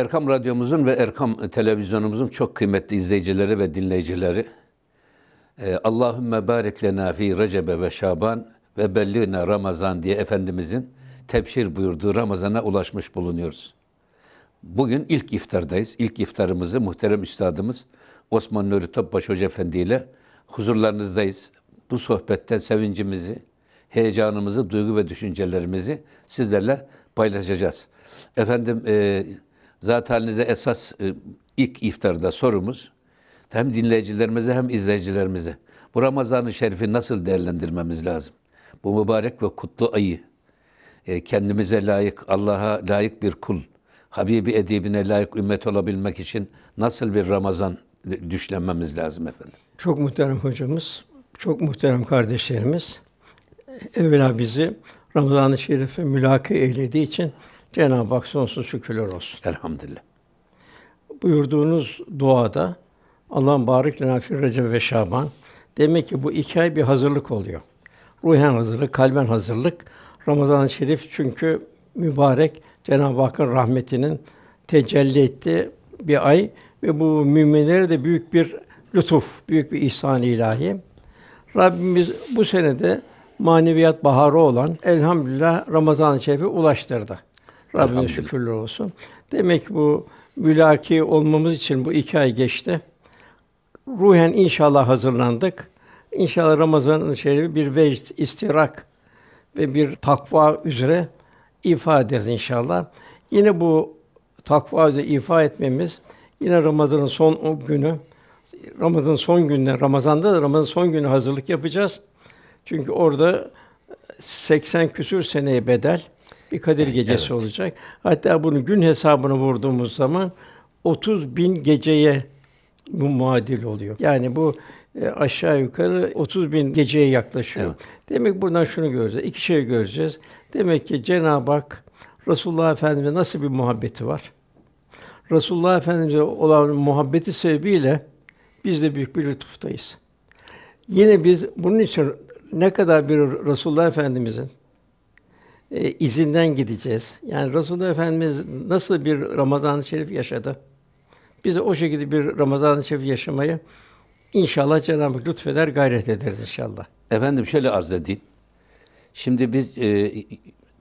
Erkam Radyomuzun ve Erkam Televizyonumuzun çok kıymetli izleyicileri ve dinleyicileri. Ee, Allahümme barik lena fi recebe ve şaban ve bellina ramazan diye Efendimizin tebşir buyurduğu Ramazan'a ulaşmış bulunuyoruz. Bugün ilk iftardayız. İlk iftarımızı muhterem üstadımız Osman Nuri Topbaş Hoca Efendi ile huzurlarınızdayız. Bu sohbette sevincimizi, heyecanımızı, duygu ve düşüncelerimizi sizlerle paylaşacağız. Efendim e, Zat esas e, ilk iftarda sorumuz hem dinleyicilerimize hem izleyicilerimize bu Ramazan-ı Şerif'i nasıl değerlendirmemiz lazım? Bu mübarek ve kutlu ayı e, kendimize layık, Allah'a layık bir kul, Habibi edibine layık ümmet olabilmek için nasıl bir Ramazan e, düşlenmemiz lazım efendim? Çok muhterem hocamız, çok muhterem kardeşlerimiz. Evvela bizi Ramazan-ı Şerif'e mülaki eylediği için Cenab-ı Hak sonsuz şükürler olsun. Elhamdülillah. Buyurduğunuz duada Allah'ın barik lena Recep ve Şaban. Demek ki bu iki ay bir hazırlık oluyor. Ruhen hazırlık, kalben hazırlık. Ramazan-ı Şerif çünkü mübarek Cenab-ı Hakk'ın rahmetinin tecelli ettiği bir ay ve bu müminlere de büyük bir lütuf, büyük bir ihsan ilahi. Rabbimiz bu senede maneviyat baharı olan elhamdülillah Ramazan-ı Şerif'e ulaştırdı. Rabbime şükürler olsun. Demek ki bu mülaki olmamız için bu iki ay geçti. Ruhen inşallah hazırlandık. İnşallah Ramazan'ın şerifi bir vecd, istirak ve bir takva üzere ifa ederiz inşallah. Yine bu takva üzere ifa etmemiz yine Ramazan'ın son günü Ramazan'ın son günler, Ramazan'da da Ramazan son günü hazırlık yapacağız. Çünkü orada 80 küsür seneye bedel bir Kadir Gecesi evet. olacak. Hatta bunu gün hesabını vurduğumuz zaman 30 bin geceye bu muadil oluyor. Yani bu e, aşağı yukarı 30 bin geceye yaklaşıyor. Evet. Demek buradan şunu göreceğiz. İki şey göreceğiz. Demek ki Cenab-ı Hak Resulullah Efendimiz'e nasıl bir muhabbeti var? Resulullah Efendimiz'e olan muhabbeti sebebiyle biz de büyük bir lütuftayız. Yine biz bunun için ne kadar bir Resulullah Efendimiz'in e, izinden gideceğiz. Yani Resulullah Efendimiz nasıl bir Ramazan-ı Şerif yaşadı? Biz de o şekilde bir Ramazan-ı Şerif yaşamayı inşallah Cenab-ı Hak lütfeder, gayret ederiz inşallah. Efendim şöyle arz edeyim. Şimdi biz e,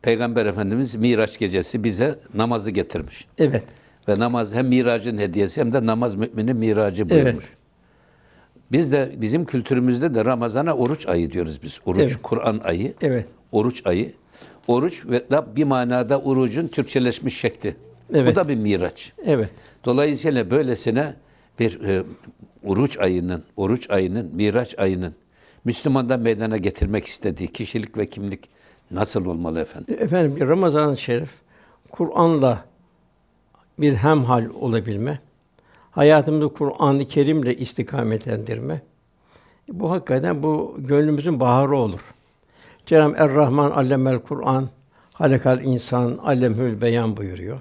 Peygamber Efendimiz Miraç gecesi bize namazı getirmiş. Evet. Ve namaz hem miracın hediyesi hem de namaz müminin miracı buyurmuş. Evet. Biz de bizim kültürümüzde de Ramazan'a oruç ayı diyoruz biz. Oruç evet. Kur'an ayı. Evet. Oruç ayı oruç ve da bir manada orucun Türkçeleşmiş şekli. Evet. Bu da bir miraç. Evet. Dolayısıyla böylesine bir e, oruç ayının, oruç ayının, miraç ayının Müslümanda meydana getirmek istediği kişilik ve kimlik nasıl olmalı efendim? Efendim Ramazan-ı Şerif Kur'an'la bir hemhal olabilme, hayatımızı Kur'an-ı Kerim'le istikametlendirme. Bu hakikaten bu gönlümüzün baharı olur. Cenab-ı Er-Rahman allemel Kur'an, halakal insan allemhül beyan buyuruyor.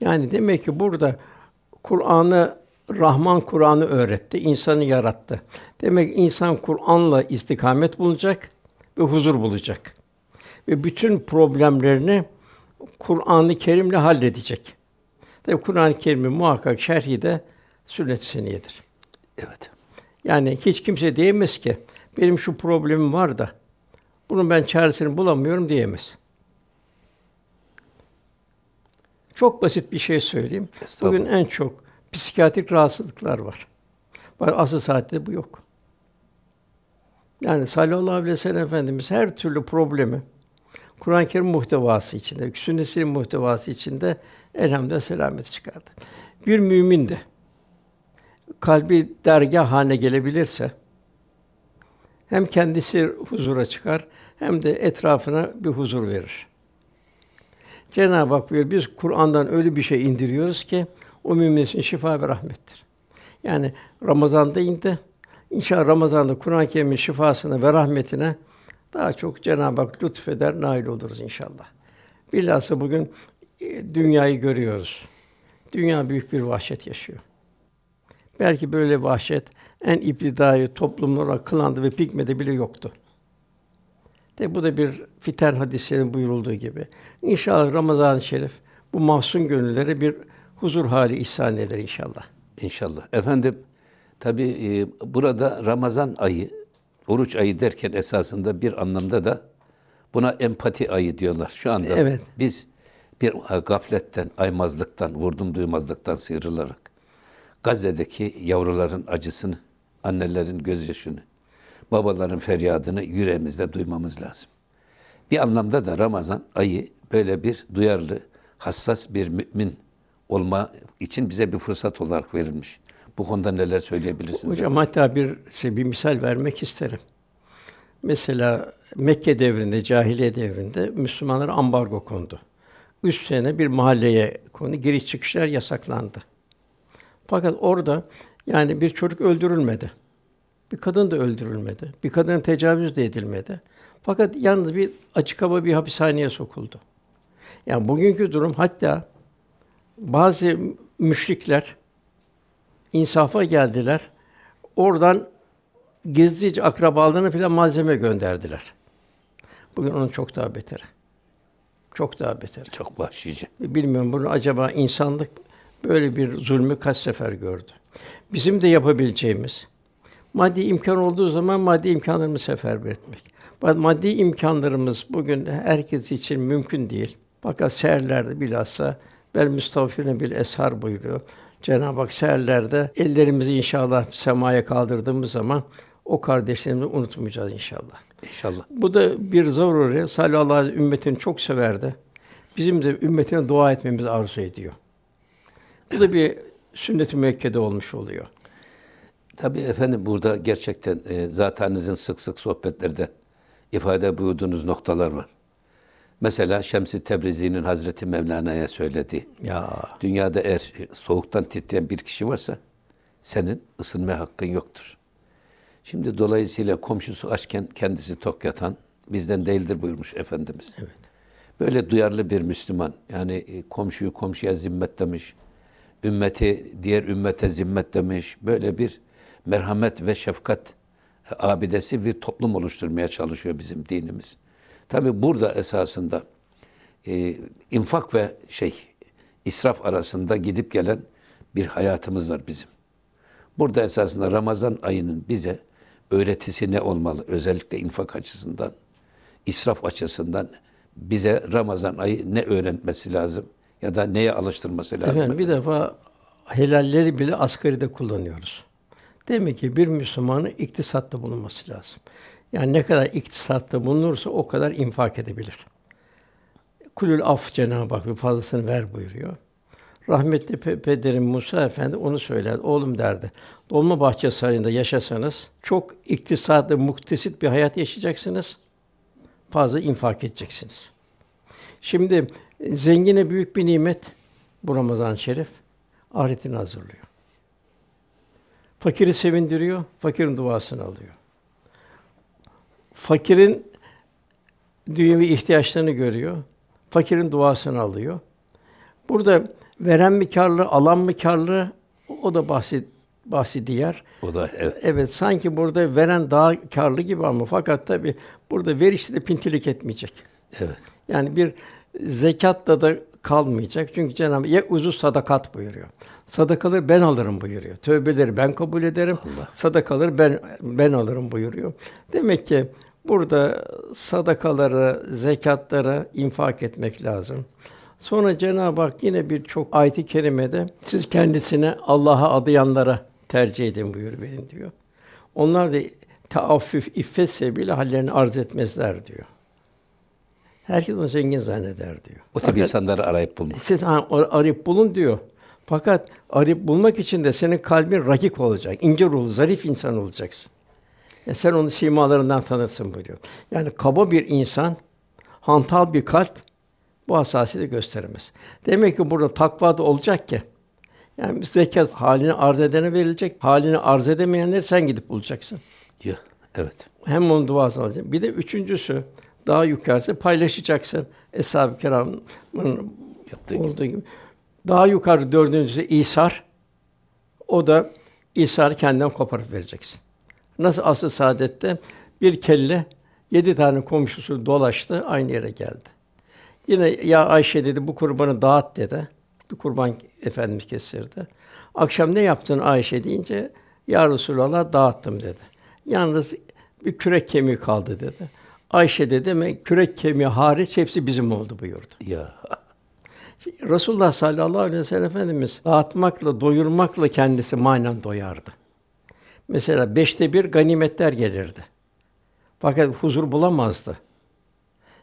Yani demek ki burada Kur'an'ı Rahman Kur'an'ı öğretti, insanı yarattı. Demek ki insan Kur'an'la istikamet bulacak ve huzur bulacak. Ve bütün problemlerini Kur'an-ı Kerim'le halledecek. Tabi Kur'an-ı Kerim'in muhakkak şerhi de sünnet-i seniyedir. Evet. Yani hiç kimse diyemez ki benim şu problemim var da bunun ben çaresini bulamıyorum diyemez. Çok basit bir şey söyleyeyim. Bugün en çok psikiyatrik rahatsızlıklar var. Asıl saatte bu yok. Yani sallallahu aleyhi ve Efendimiz her türlü problemi Kur'an-ı Kerim muhtevası içinde, sünnet muhtevası içinde elhamdülillah selamet çıkardı. Bir mümin de kalbi dergah haline gelebilirse hem kendisi huzura çıkar hem de etrafına bir huzur verir. Cenab-ı Hak buyuruyor, biz Kur'an'dan öyle bir şey indiriyoruz ki o müminlerin için şifa ve rahmettir. Yani Ramazan'da indi. İnşallah Ramazan'da Kur'an-ı Kerim'in şifasına ve rahmetine daha çok Cenab-ı Hak lütfeder, nail oluruz inşallah. Bilhassa bugün e, dünyayı görüyoruz. Dünya büyük bir vahşet yaşıyor. Belki böyle vahşet en iptidai toplumlara kılandı ve pikmede bile yoktu. De bu da bir fiten hadisinin buyurulduğu gibi. İnşallah Ramazan-ı Şerif bu mahzun gönüllere bir huzur hali ihsan eder inşallah. İnşallah. Efendim tabi e, burada Ramazan ayı, oruç ayı derken esasında bir anlamda da buna empati ayı diyorlar. Şu anda evet. biz bir e, gafletten, aymazlıktan, vurdum duymazlıktan sıyrılarak Gazze'deki yavruların acısını, annelerin gözyaşını, babaların feryadını yüreğimizde duymamız lazım. Bir anlamda da Ramazan ayı böyle bir duyarlı, hassas bir mümin olma için bize bir fırsat olarak verilmiş. Bu konuda neler söyleyebilirsiniz? Hocam efendim? hatta bir şey, bir misal vermek isterim. Mesela Mekke devrinde, cahiliye devrinde Müslümanlara ambargo kondu. Üç sene bir mahalleye konu giriş çıkışlar yasaklandı. Fakat orada yani bir çocuk öldürülmedi. Bir kadın da öldürülmedi. Bir kadın tecavüz de edilmedi. Fakat yalnız bir açık hava bir hapishaneye sokuldu. Yani bugünkü durum hatta bazı müşrikler insafa geldiler. Oradan gizlice akrabalarına filan malzeme gönderdiler. Bugün onun çok daha beteri. Çok daha beter. Çok vahşice. Bilmiyorum bunu acaba insanlık böyle bir zulmü kaç sefer gördü. Bizim de yapabileceğimiz Maddi imkan olduğu zaman maddi imkanlarımızı seferber etmek. Maddi imkanlarımız bugün herkes için mümkün değil. Fakat seherlerde bilhassa bel müstafirine bir eshar buyuruyor. Cenab-ı Hak seherlerde ellerimizi inşallah semaya kaldırdığımız zaman o kardeşlerimizi unutmayacağız inşallah. İnşallah. Bu da bir zaruri. Sallallahu aleyhi ümmetini çok severdi. Bizim de ümmetine dua etmemizi arzu ediyor. Bu da bir sünnet-i müekkede olmuş oluyor. Tabii efendim burada gerçekten e, sizin sık sık sohbetlerde ifade buyurduğunuz noktalar var. Mesela Şemsi Tebrizi'nin Hazreti Mevlana'ya söylediği. Ya. Dünyada eğer soğuktan titreyen bir kişi varsa senin ısınma hakkın yoktur. Şimdi dolayısıyla komşusu açken kendisi tok yatan bizden değildir buyurmuş Efendimiz. Evet. Böyle duyarlı bir Müslüman yani e, komşuyu komşuya zimmet demiş, ümmeti diğer ümmete zimmet demiş böyle bir merhamet ve şefkat abidesi bir toplum oluşturmaya çalışıyor bizim dinimiz. Tabi burada esasında e, infak ve şey israf arasında gidip gelen bir hayatımız var bizim. Burada esasında Ramazan ayının bize öğretisi ne olmalı? Özellikle infak açısından, israf açısından bize Ramazan ayı ne öğretmesi lazım? Ya da neye alıştırması lazım? Efendim, bir defa helalleri bile asgaride kullanıyoruz. Demek ki bir Müslümanın iktisatta bulunması lazım. Yani ne kadar iktisatta bulunursa o kadar infak edebilir. Kulül af Cenab-ı Hak fazlasını ver buyuruyor. Rahmetli pe- pederim Musa Efendi onu söylerdi. Oğlum derdi. Dolma bahçe sarayında yaşasanız çok iktisatlı, muktesit bir hayat yaşayacaksınız. Fazla infak edeceksiniz. Şimdi e, zengine büyük bir nimet bu Ramazan-ı Şerif ahiretini hazırlıyor. Fakiri sevindiriyor, fakirin duasını alıyor. Fakirin dünyevi ihtiyaçlarını görüyor. Fakirin duasını alıyor. Burada veren mi karlı, alan mı karlı o da bahset bahsi diğer. O da evet. Evet sanki burada veren daha karlı gibi ama fakat tabi burada verişte de pintilik etmeyecek. Evet. Yani bir zekatla da kalmayacak. Çünkü Cenab-ı Hak ya uzu sadakat buyuruyor. Sadakaları ben alırım buyuruyor. Tövbeleri ben kabul ederim. Allah. Sadakaları ben ben alırım buyuruyor. Demek ki burada sadakalara, zekatlara infak etmek lazım. Sonra Cenab-ı Hak yine bir çok ayet-i kerimede siz kendisine Allah'a adayanlara tercih edin buyur verin diyor. Onlar da taaffif, iffet sebebiyle hallerini arz etmezler diyor. Herkes onu zengin zanneder diyor. O tip insanları arayıp bulun. Siz ha, arayıp bulun diyor. Fakat arayıp bulmak için de senin kalbin rakik olacak. ince ruhlu, zarif insan olacaksın. Yani e, sen onu simalarından tanırsın buyuruyor. Yani kaba bir insan, hantal bir kalp bu hassasiyeti gösteremez. Demek ki burada takva da olacak ki yani zekat halini arz edene verilecek. Halini arz edemeyenleri sen gidip bulacaksın. Ya, evet. Hem onun duasını alacaksın. Bir de üçüncüsü daha yukarısı paylaşacaksın. Eshab-ı yaptığı olduğu gibi. gibi. Daha yukarı dördüncüsü İsar. O da İsar'ı kendinden koparıp vereceksin. Nasıl asıl saadette bir kelle yedi tane komşusu dolaştı, aynı yere geldi. Yine ya Ayşe dedi bu kurbanı dağıt dedi. Bir kurban efendimiz kesirdi. Akşam ne yaptın Ayşe deyince ya Resulallah dağıttım dedi. Yalnız bir kürek kemiği kaldı dedi. Ayşe dedi mi kürek kemiği hariç hepsi bizim oldu buyurdu. Ya. Resulullah sallallahu aleyhi ve sellem Efendimiz dağıtmakla, doyurmakla kendisi manen doyardı. Mesela beşte bir ganimetler gelirdi. Fakat huzur bulamazdı.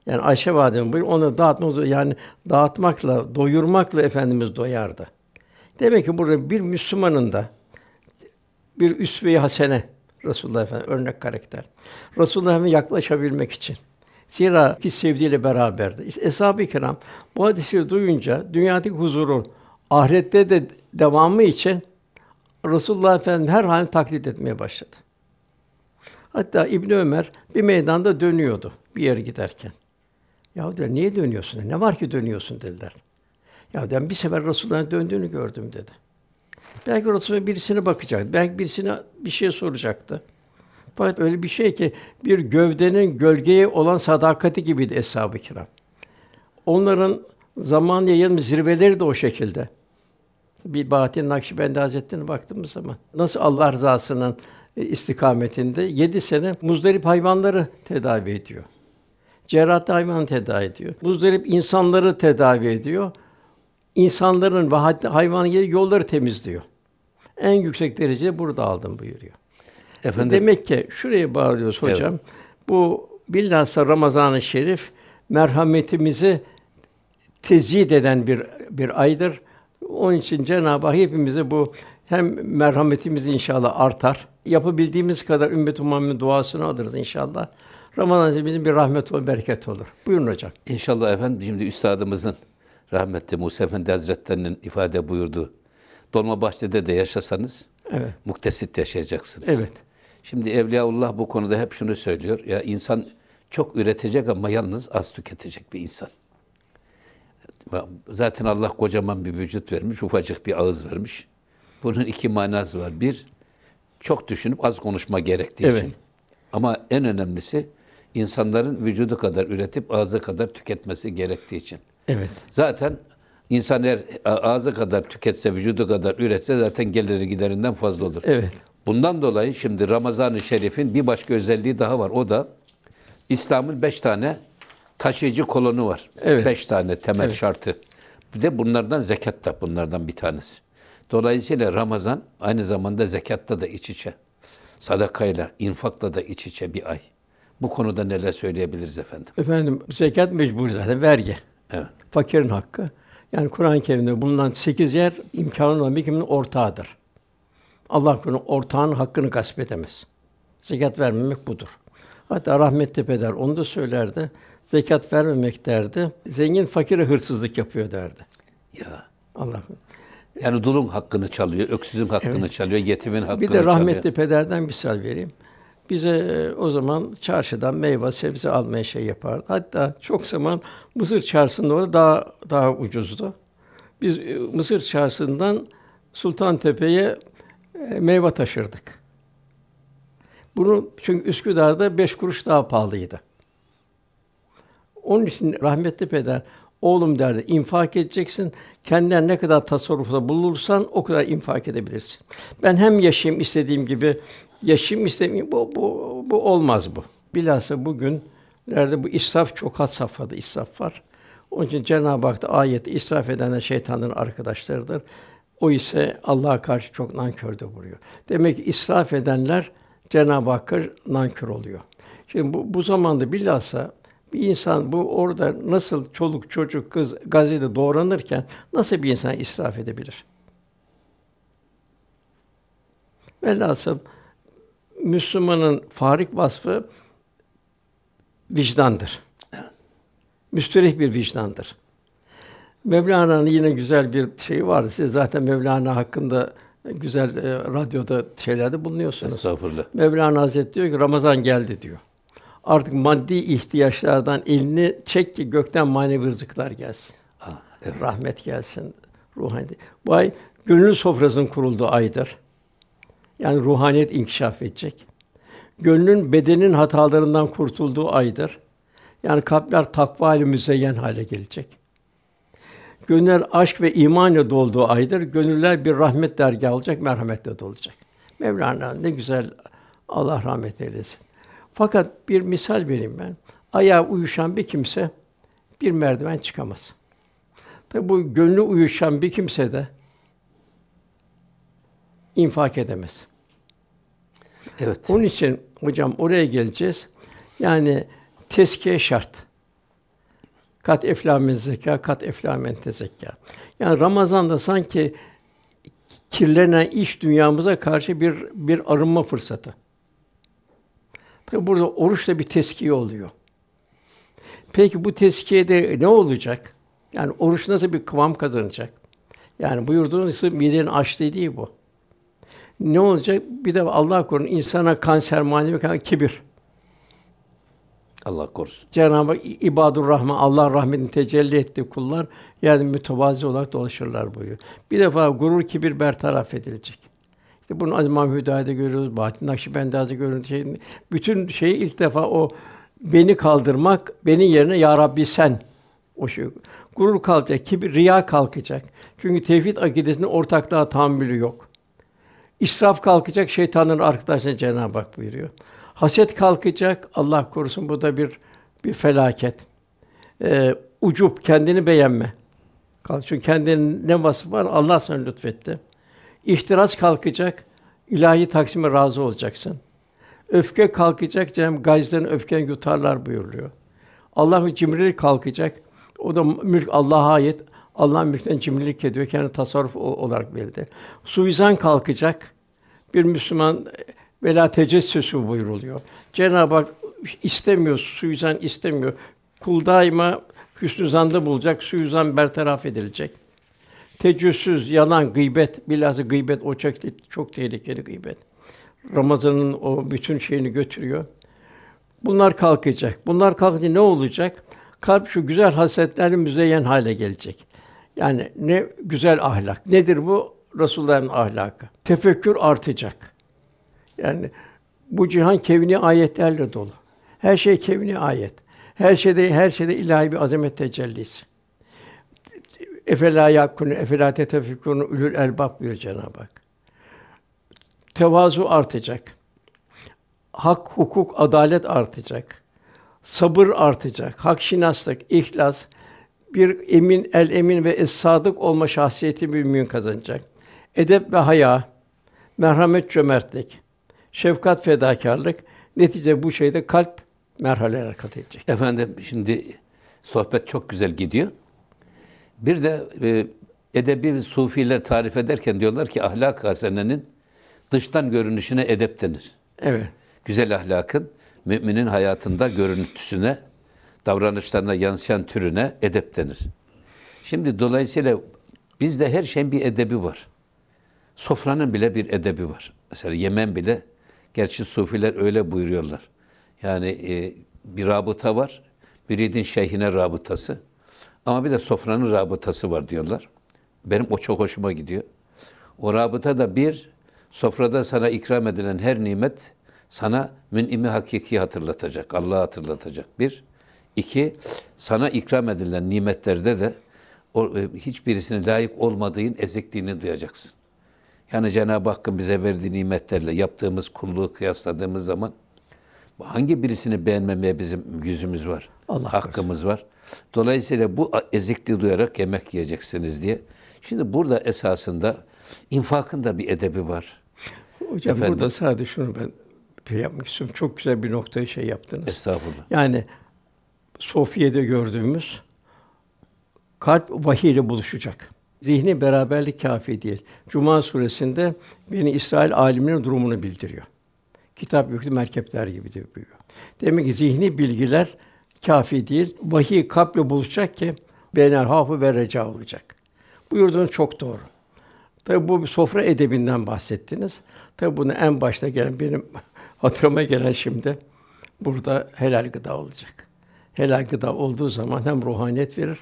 Yani Ayşe validemiz buyur onu dağıtmak yani dağıtmakla, doyurmakla efendimiz doyardı. Demek ki burada bir Müslümanın da bir üsve-i hasene Resulullah Efendimiz örnek karakter. Resulullah'a yaklaşabilmek için Zira ki sevdiğiyle beraberdi. İşte Eshab-ı Kiram bu hadisi duyunca dünyadaki huzurun ahirette de devamı için Resulullah Efendimiz her halini taklit etmeye başladı. Hatta İbn Ömer bir meydanda dönüyordu bir yere giderken. Ya dediler, niye dönüyorsun? Ne var ki dönüyorsun dediler. Ya ben bir sefer Resulullah'ın döndüğünü gördüm dedi. Belki Resulullah birisine bakacaktı, belki birisine bir şey soracaktı. Fakat öyle bir şey ki bir gövdenin gölgeye olan sadakati gibiydi eshab-ı kiram. Onların zaman yayılmış zirveleri de o şekilde. Bir Bahattin Nakşibendi Hazretleri'ne baktığımız zaman nasıl Allah rızasının e, istikametinde yedi sene muzdarip hayvanları tedavi ediyor. Cerrah hayvanı tedavi ediyor. Muzdarip insanları tedavi ediyor. İnsanların ve hayvanın yolları temizliyor. En yüksek derece burada aldım buyuruyor. Efendim? Demek ki şuraya bağlıyoruz hocam. Evet. Bu bilhassa Ramazan-ı Şerif merhametimizi tezid eden bir bir aydır. Onun için Cenab-ı Hak hepimize bu hem merhametimiz inşallah artar. Yapabildiğimiz kadar ümmet-i Muhammed duasını alırız inşallah. Ramazan bizim bir rahmet ve bereket olur. Buyurun hocam. İnşallah efendim şimdi üstadımızın rahmetli Musa Efendi Hazretlerinin ifade buyurduğu bahçede de yaşasanız evet. muktesit yaşayacaksınız. Evet. Şimdi Evliyaullah bu konuda hep şunu söylüyor. Ya insan çok üretecek ama yalnız az tüketecek bir insan. Zaten Allah kocaman bir vücut vermiş, ufacık bir ağız vermiş. Bunun iki manası var. Bir, çok düşünüp az konuşma gerektiği evet. için. Ama en önemlisi insanların vücudu kadar üretip ağzı kadar tüketmesi gerektiği için. Evet. Zaten insan eğer ağzı kadar tüketse, vücudu kadar üretse zaten geliri giderinden fazla olur. Evet. Bundan dolayı şimdi Ramazan-ı Şerif'in bir başka özelliği daha var. O da İslam'ın beş tane taşıyıcı kolonu var. Evet. Beş tane temel evet. şartı. Bir de bunlardan zekat da bunlardan bir tanesi. Dolayısıyla Ramazan aynı zamanda zekatta da iç içe. Sadakayla, infakla da iç içe bir ay. Bu konuda neler söyleyebiliriz efendim? Efendim zekat mecbur zaten vergi. Evet. Fakirin hakkı. Yani Kur'an-ı Kerim'de bulunan sekiz yer imkanı olan bir kimin ortağıdır. Allah korusun ortağın hakkını gasp edemez. Zekat vermemek budur. Hatta rahmetli peder onu da söylerdi. Zekat vermemek derdi. Zengin fakire hırsızlık yapıyor derdi. Ya Allah. Yani dulun hakkını çalıyor, öksüzün hakkını evet. çalıyor, yetimin hakkını çalıyor. Bir de rahmetli çalıyor. pederden bir misal vereyim. Bize e, o zaman çarşıdan meyve, sebze almaya şey yapardı. Hatta çok zaman Mısır çarşısında orada daha daha ucuzdu. Biz e, Mısır çarşısından Sultan Tepe'ye e, meyve taşırdık. Bunu çünkü Üsküdar'da beş kuruş daha pahalıydı. Onun için rahmetli peder oğlum derdi infak edeceksin. Kendinden ne kadar tasarrufta bulursan o kadar infak edebilirsin. Ben hem yaşayayım istediğim gibi yaşayayım istemiyorum. Bu bu bu olmaz bu. Bilhassa bugün nerede bu israf çok had safhada israf var. Onun için Cenab-ı Hak da ayet israf edenler şeytanın arkadaşlarıdır. O ise Allah'a karşı çok nankörde vuruyor. Demek ki israf edenler Cenab-ı Hakk'a nankör oluyor. Şimdi bu, bu zamanda bilhassa bir insan bu orada nasıl çoluk çocuk kız gazide doğranırken nasıl bir insan israf edebilir? Velhasıl Müslümanın farik vasfı vicdandır. Müsterih bir vicdandır. Mevlana'nın yine güzel bir şeyi vardı. Siz zaten Mevlana hakkında güzel e, radyoda şeylerde bulunuyorsunuz. Estağfurullah. Mevlana Hazretleri diyor ki Ramazan geldi diyor. Artık maddi ihtiyaçlardan elini çek ki gökten manevi rızıklar gelsin. Aa, ah, evet. Rahmet gelsin ruhani. Bu ay gönül sofrasının kurulduğu aydır. Yani ruhaniyet inkişaf edecek. Gönlün bedenin hatalarından kurtulduğu aydır. Yani kalpler takva ile müzeyyen hale gelecek. Gönüller aşk ve imanla dolduğu aydır. Gönüller bir rahmet dergi alacak, merhametle dolacak. Mevlana ne güzel Allah rahmet eylesin. Fakat bir misal vereyim ben. Ayağı uyuşan bir kimse bir merdiven çıkamaz. Tabi bu gönlü uyuşan bir kimse de infak edemez. Evet. Onun için hocam oraya geleceğiz. Yani teskiye şart. Kat eflamen zeka, kat eflamen tezekka. Yani Ramazan'da sanki kirlenen iş dünyamıza karşı bir bir arınma fırsatı. Tabi burada oruçla bir teskiye oluyor. Peki bu teskiyede ne olacak? Yani oruç nasıl bir kıvam kazanacak? Yani buyurduğunuz gibi midenin açlığı değil bu. Ne olacak? Bir de Allah korusun insana kanser, manevi kanser, kibir. Allah korusun. Cenab-ı İbadur rahman Allah rahmetini tecelli etti kullar yani mütevazi olarak dolaşırlar buyuruyor. Bir defa gurur kibir bertaraf edilecek. İşte bunu İmam Hüdayi'de görüyoruz, Bahattin Nakşibendi'de görüyoruz. Şey, bütün şeyi ilk defa o beni kaldırmak, benim yerine ya Rabbi sen o şey. Gurur kalkacak, kibir, riya kalkacak. Çünkü tevhid akidesinin ortaklığa tahammülü yok. İsraf kalkacak, şeytanın arkadaşına Cenab-ı Hak buyuruyor. Haset kalkacak. Allah korusun bu da bir bir felaket. Ee, ucup kendini beğenme. Çünkü kendinin ne vasfı var? Allah sana lütfetti. İhtiras kalkacak. ilahi taksime razı olacaksın. Öfke kalkacak. Cem ı gayzden öfken yutarlar buyuruluyor. Allah'ın cimrilik kalkacak. O da mülk Allah'a ait. Allah mülkten cimrilik ediyor. Kendi tasarruf olarak belirledi. Suizan kalkacak. Bir Müslüman vela la tecessüsü buyuruluyor. Cenab-ı Hak istemiyor, suizan istemiyor. Kul daima hüsnü zanda bulacak, suizan bertaraf edilecek. Tecessüs, yalan, gıybet, bilhassa gıybet o çok, çok tehlikeli gıybet. Ramazan'ın o bütün şeyini götürüyor. Bunlar kalkacak. Bunlar kalkınca ne olacak? Kalp şu güzel hasetlerin müzeyyen hale gelecek. Yani ne güzel ahlak. Nedir bu? Resulullah'ın ahlakı. Tefekkür artacak. Yani bu cihan kevni ayetlerle dolu. Her şey kevni ayet. Her şeyde her şeyde ilahi bir azamet tecellisi. Efela yakunu efela tetefekkurun ulul elbab diyor Cenab-ı Hak. Tevazu artacak. Hak, hukuk, adalet artacak. Sabır artacak. Hak şinaslık, ihlas, bir emin, el emin ve es sadık olma şahsiyeti bir mümin kazanacak. Edep ve haya, merhamet, cömertlik, şefkat, fedakarlık netice bu şeyde kalp merhaleler kat edecek. Efendim şimdi sohbet çok güzel gidiyor. Bir de e, edebi sufiler tarif ederken diyorlar ki ahlak hasenenin dıştan görünüşüne edep denir. Evet. Güzel ahlakın müminin hayatında görüntüsüne, davranışlarına yansıyan türüne edep denir. Şimdi dolayısıyla bizde her şeyin bir edebi var. Sofranın bile bir edebi var. Mesela yemen bile Gerçi sufiler öyle buyuruyorlar. Yani e, bir rabıta var. Müridin şeyhine rabıtası. Ama bir de sofranın rabıtası var diyorlar. Benim o çok hoşuma gidiyor. O rabıta da bir, sofrada sana ikram edilen her nimet sana mün'imi hakiki hatırlatacak, Allah'ı hatırlatacak bir. iki sana ikram edilen nimetlerde de o, e, hiçbirisine layık olmadığın ezikliğini duyacaksın. Yani Cenab-ı Hakk'ın bize verdiği nimetlerle yaptığımız kulluğu kıyasladığımız zaman hangi birisini beğenmemeye bizim yüzümüz var, Allah hakkımız korusun. var. Dolayısıyla bu ezikli duyarak yemek yiyeceksiniz diye. Şimdi burada esasında infakın da bir edebi var. Hocam Efendim, burada sadece şunu ben şey yapmak istiyorum. Çok güzel bir noktayı şey yaptınız. Estağfurullah. Yani Sofiye'de gördüğümüz kalp vahiy ile buluşacak zihni beraberlik kafi değil. Cuma suresinde beni İsrail aliminin durumunu bildiriyor. Kitap yüklü merkepler gibi de büyüyor. Demek ki zihni bilgiler kafi değil. Vahiy kalple buluşacak ki beynel hafı ve reca olacak. Buyurduğunuz çok doğru. Tabi bu bir sofra edebinden bahsettiniz. Tabi bunu en başta gelen benim hatırıma gelen şimdi burada helal gıda olacak. Helal gıda olduğu zaman hem ruhaniyet verir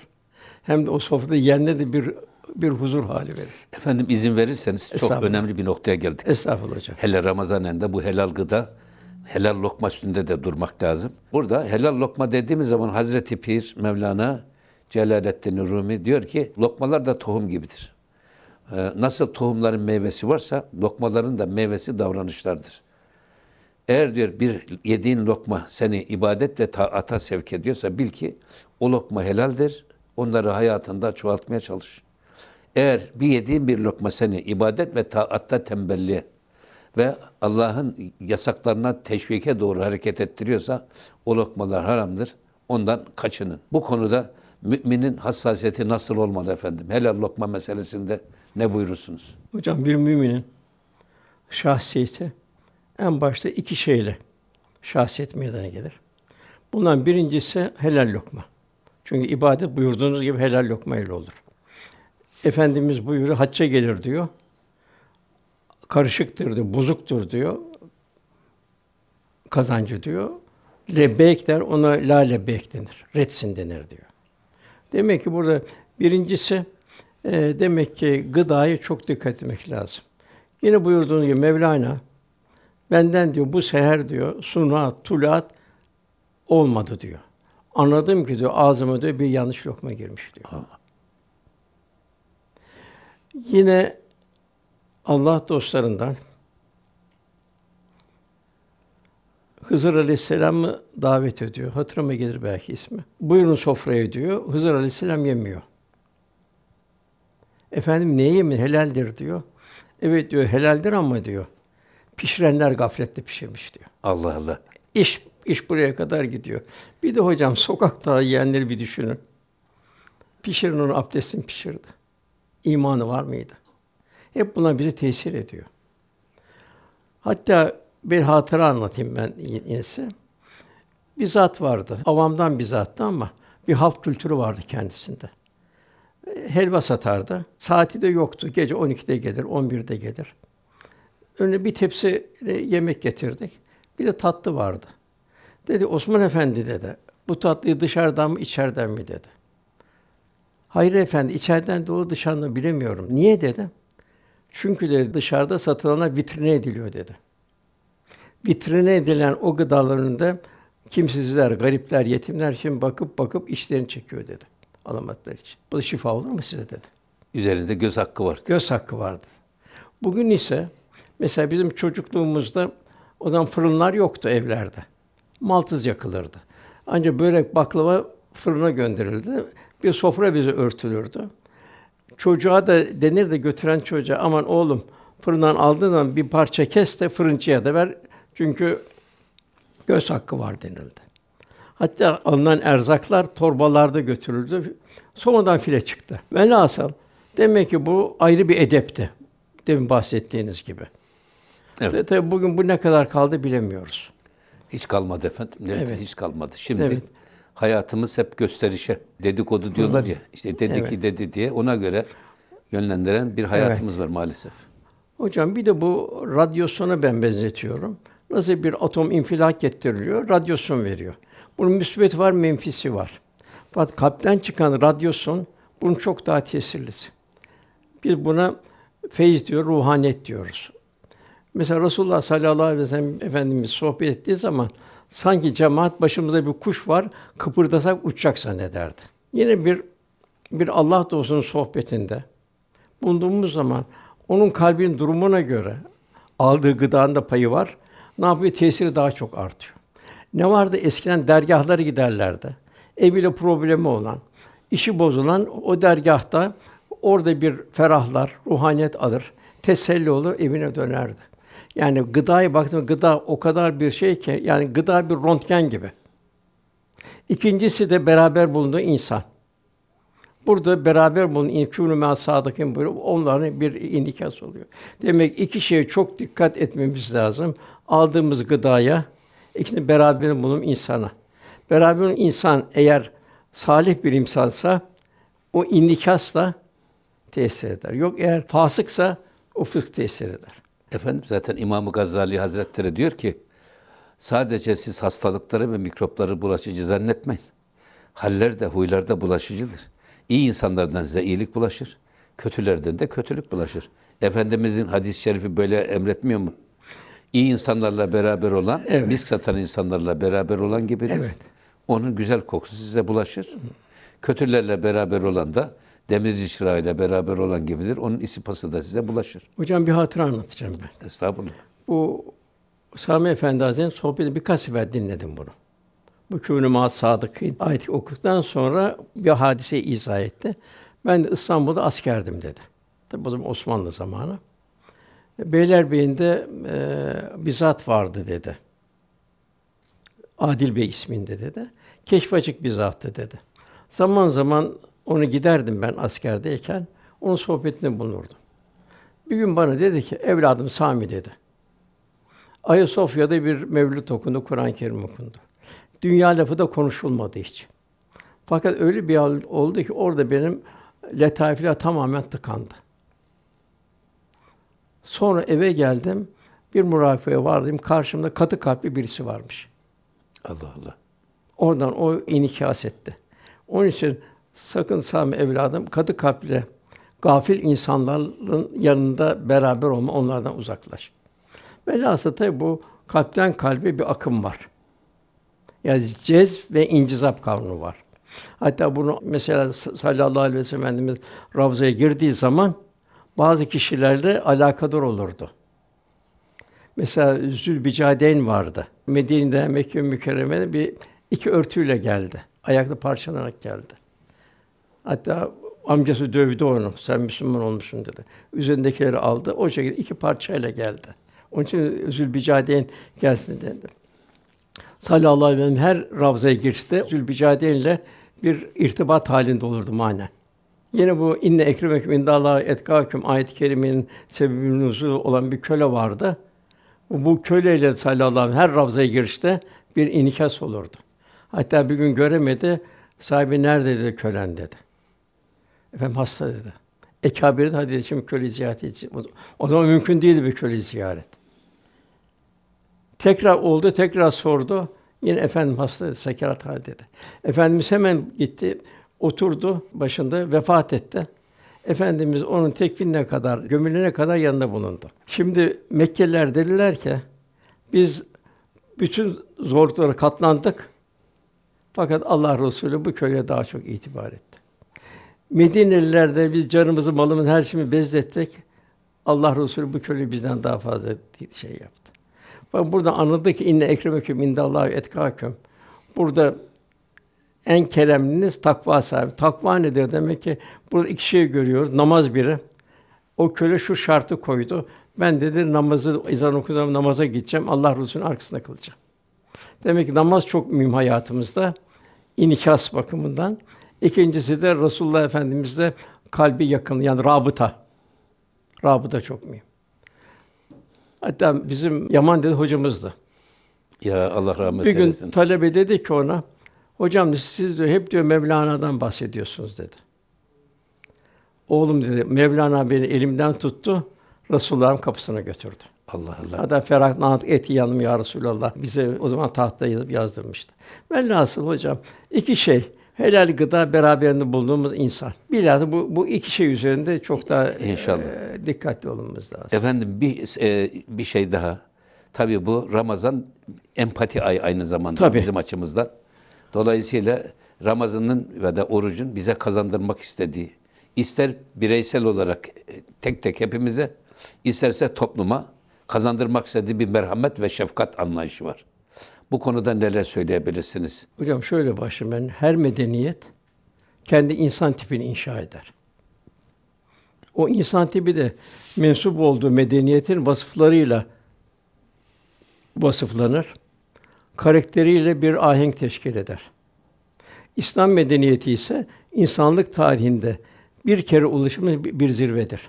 hem de o sofrada yenene de bir bir huzur hali verir. Efendim izin verirseniz çok önemli bir noktaya geldik. Estağfurullah hocam. Hele Ramazan ayında bu helal gıda, helal lokma üstünde de durmak lazım. Burada helal lokma dediğimiz zaman Hazreti Pir, Mevlana Celaleddin Rumi diyor ki lokmalar da tohum gibidir. Ee, nasıl tohumların meyvesi varsa lokmaların da meyvesi davranışlardır. Eğer diyor bir yediğin lokma seni ibadet ve taata sevk ediyorsa bil ki o lokma helaldir. Onları hayatında çoğaltmaya çalış. Eğer bir yediğin bir lokma seni ibadet ve taatta tembelliğe ve Allah'ın yasaklarına teşvike doğru hareket ettiriyorsa o lokmalar haramdır. Ondan kaçının. Bu konuda müminin hassasiyeti nasıl olmalı efendim? Helal lokma meselesinde ne buyurursunuz? Hocam bir müminin şahsiyeti en başta iki şeyle şahsiyet meydana gelir. Bundan birincisi helal lokma. Çünkü ibadet buyurduğunuz gibi helal lokma ile olur. Efendimiz buyuruyor, hacca gelir diyor. Karışıktır diyor, bozuktur diyor. Kazancı diyor. Lebeyk der, ona la lebeyk denir. Retsin denir diyor. Demek ki burada birincisi e, demek ki gıdaya çok dikkat etmek lazım. Yine buyurduğun gibi Mevlana benden diyor bu seher diyor suna, tulat olmadı diyor. Anladım ki diyor ağzıma diyor bir yanlış lokma girmiş diyor. Allah. Yine Allah dostlarından Hızır Aleyhisselam'ı davet ediyor. Hatırıma gelir belki ismi. Buyurun sofraya diyor. Hızır Aleyhisselam yemiyor. Efendim neye yemin helaldir diyor. Evet diyor helaldir ama diyor. Pişirenler gafletle pişirmiş diyor. Allah Allah. İş iş buraya kadar gidiyor. Bir de hocam sokakta yiyenleri bir düşünün. Pişirin onu abdestin pişirdi imanı var mıydı? Hep bunlar bize tesir ediyor. Hatta bir hatıra anlatayım ben yenisi. Bir zat vardı. Avamdan bir zattı ama bir halk kültürü vardı kendisinde. Helva satardı. Saati de yoktu. Gece 12'de gelir, 11'de gelir. Önüne bir tepsi yemek getirdik. Bir de tatlı vardı. Dedi Osman Efendi dedi. Bu tatlıyı dışarıdan mı içeriden mi dedi. Hayır efendi, içeriden dolu dışarıdan bilemiyorum. Niye dedi? Çünkü dedi, dışarıda satılanlar vitrine ediliyor dedi. Vitrine edilen o gıdaların da kimsizler, garipler, yetimler şimdi bakıp bakıp işlerini çekiyor dedi. Alamadıkları için. Bu şifa olur mu size dedi. Üzerinde göz hakkı var. Göz hakkı vardı. Bugün ise mesela bizim çocukluğumuzda o zaman fırınlar yoktu evlerde. Maltız yakılırdı. Ancak börek baklava fırına gönderildi bir sofra bize örtülürdü. Çocuğa da denir de götüren çocuğa aman oğlum fırından aldığın zaman bir parça kes de fırıncıya da ver. Çünkü göz hakkı var denildi. Hatta alınan erzaklar torbalarda götürüldü. Sonradan file çıktı. Velhasıl demek ki bu ayrı bir edepti. Demin bahsettiğiniz gibi. Evet. Tabii, bugün bu ne kadar kaldı bilemiyoruz. Hiç kalmadı efendim. Evet, evet. hiç kalmadı. Şimdi evet hayatımız hep gösterişe. Dedikodu diyorlar ya. işte dedi evet. ki dedi diye ona göre yönlendiren bir hayatımız evet. var maalesef. Hocam bir de bu radyosuna ben benzetiyorum. Nasıl bir atom infilak ettiriliyor, radyosun veriyor. Bunun müsbet var, menfisi var. Fakat kalpten çıkan radyosun bunun çok daha tesirlisi. Biz buna feyiz diyor, ruhanet diyoruz. Mesela Resulullah sallallahu aleyhi ve sellem efendimiz sohbet ettiği zaman Sanki cemaat başımızda bir kuş var, kıpırdasak uçacak zannederdi. Yine bir bir Allah dostunun sohbetinde bulunduğumuz zaman onun kalbin durumuna göre aldığı gıdanın da payı var. Ne yapıyor? Tesiri daha çok artıyor. Ne vardı? Eskiden dergahları giderlerdi. Eviyle problemi olan, işi bozulan o dergahta orada bir ferahlar, ruhaniyet alır, teselli olur, evine dönerdi. Yani gıdaya baktığımda gıda o kadar bir şey ki yani gıda bir röntgen gibi. İkincisi de beraber bulunduğu insan. Burada beraber bulunan inkûnü mâ sâdıkîn Onların bir inikas oluyor. Demek iki şeye çok dikkat etmemiz lazım. Aldığımız gıdaya, ikinci beraber bulunan insana. Beraber bulunan insan eğer salih bir insansa o inikasla tesir eder. Yok eğer fasıksa o fısk tesir eder. Efendim zaten İmam-ı Gazali Hazretleri diyor ki sadece siz hastalıkları ve mikropları bulaşıcı zannetmeyin. Haller de huylar da bulaşıcıdır. İyi insanlardan size iyilik bulaşır. Kötülerden de kötülük bulaşır. Efendimizin hadis-i şerifi böyle emretmiyor mu? İyi insanlarla beraber olan, evet. misk satan insanlarla beraber olan gibidir. Evet. Onun güzel kokusu size bulaşır. Kötülerle beraber olan da demirci çırağıyla beraber olan gibidir. Onun isipası da size bulaşır. Hocam bir hatıra anlatacağım ben. Estağfurullah. Bu Sami Efendi Hazretleri'nin sohbeti birkaç sefer dinledim bunu. Bu kûnü mâ sadık ayet okuduktan sonra bir hadise izah etti. Ben de İstanbul'da askerdim dedi. Tabi bu zaman Osmanlı zamanı. Beylerbeyi'nde e, bir zat vardı dedi. Adil Bey isminde dedi. Keşfaçık bir zattı dedi. Zaman zaman onu giderdim ben askerdeyken. Onun sohbetini bulunurdum. Bir gün bana dedi ki, evladım Sami dedi. Ayasofya'da bir mevlüt okundu, Kur'an-ı Kerim okundu. Dünya lafı da konuşulmadı hiç. Fakat öyle bir hal oldu ki orada benim letaifler tamamen tıkandı. Sonra eve geldim, bir mürafeye vardım, karşımda katı kalpli birisi varmış. Allah Allah. Oradan o inikas etti. Onun için Sakın Sami evladım katı kalple gafil insanların yanında beraber olma, onlardan uzaklaş. Velhâsıl tabi bu kalpten kalbe bir akım var. Yani cez ve incizap kavramı var. Hatta bunu mesela sallallahu aleyhi ve sellem Efendimiz Ravza'ya girdiği zaman bazı kişilerle alakadar olurdu. Mesela Zülbicadeyn vardı. Medine'de Mekke mükerremede bir iki örtüyle geldi. Ayakta parçalanarak geldi. Hatta amcası dövdü onu. Sen Müslüman olmuşsun dedi. Üzerindekileri aldı. O şekilde iki parçayla geldi. Onun için Zülbicadeyn gelsin dedi. Sallallahu aleyhi ve sellem her ravzaya girse Zülbicadeyn bir irtibat halinde olurdu manen. Yine bu inne ekremekum indallah etkâküm ayet-i kerimenin sebebinin nuzulu olan bir köle vardı. Bu köleyle sallallahu aleyhi ve sellem her ravzaya girişte bir inikas olurdu. Hatta bir gün göremedi, sahibi nerede dedi kölen dedi. Efendim hasta dedi. Ekabiri de hadi dedi, şimdi köle ziyaret edeceğim. O zaman mümkün değildi bir köle ziyaret. Tekrar oldu, tekrar sordu. Yine efendim hasta dedi, sekerat hal dedi. Efendimiz hemen gitti, oturdu başında, vefat etti. Efendimiz onun tekfinine kadar, gömülene kadar yanında bulundu. Şimdi Mekkeliler dediler ki, biz bütün zorluklara katlandık. Fakat Allah Resulü bu köye daha çok itibar etti. Medinelilerde biz canımızı, malımızı, her şeyimizi bezlettik. Allah Resulü bu köleyi bizden daha fazla şey yaptı. Bak burada anladık ki inne ekremeküm indallahi etkâküm. Burada en keremliniz takva sahibi. Takva nedir demek ki? Burada iki şey görüyoruz. Namaz biri. O köle şu şartı koydu. Ben dedi namazı izan okudum namaza gideceğim. Allah Resulü'nün arkasında kılacağım. Demek ki namaz çok mühim hayatımızda. İnikas bakımından. İkincisi de Resulullah Efendimizle kalbi yakın yani rabıta. Rabıta çok mühim. Hatta bizim Yaman dedi hocamızdı. Ya Allah rahmet eylesin. Bir gün eylesin. talebe dedi ki ona, hocam siz diyor hep diyor Mevlana'dan bahsediyorsunuz dedi. Oğlum dedi Mevlana beni elimden tuttu, Resulullah'ın kapısına götürdü. Allah Allah. Hatta Ferhat Naat eti yanım ya Resulallah bize o zaman tahta yazıp yazdırmıştı. Velhasıl hocam iki şey helal gıda beraberinde bulduğumuz insan. Bilhassa bu, bu iki şey üzerinde çok daha İnşallah. E, dikkatli olmamız lazım. Efendim bir e, bir şey daha. Tabii bu Ramazan empati ay aynı zamanda Tabii. bizim açımızdan. Dolayısıyla Ramazan'ın ve de orucun bize kazandırmak istediği ister bireysel olarak e, tek tek hepimize isterse topluma kazandırmak istediği bir merhamet ve şefkat anlayışı var. Bu konuda neler söyleyebilirsiniz? Hocam şöyle başlayayım ben. Her medeniyet kendi insan tipini inşa eder. O insan tipi de mensup olduğu medeniyetin vasıflarıyla vasıflanır. Karakteriyle bir ahenk teşkil eder. İslam medeniyeti ise insanlık tarihinde bir kere ulaşmış bir zirvedir.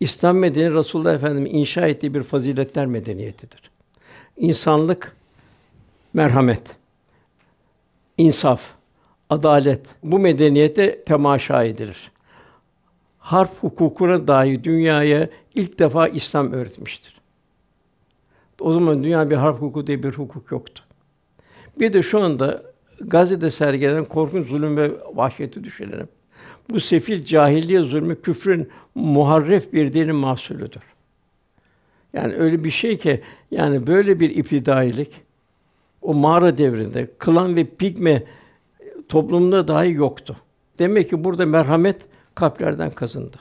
İslam medeniyeti Resulullah Efendimiz inşa ettiği bir faziletler medeniyetidir. İnsanlık, merhamet, insaf, adalet bu medeniyete temaşa edilir. Harf hukukuna dahi dünyaya ilk defa İslam öğretmiştir. O zaman dünya bir harf hukuku diye bir hukuk yoktu. Bir de şu anda Gazze'de sergilenen korkunç zulüm ve vahşeti düşünelim. Bu sefil cahiliye zulmü küfrün muharref bir dinin mahsulüdür. Yani öyle bir şey ki yani böyle bir iptidailik o mağara devrinde klan ve pigme toplumunda dahi yoktu. Demek ki burada merhamet kalplerden kazındı.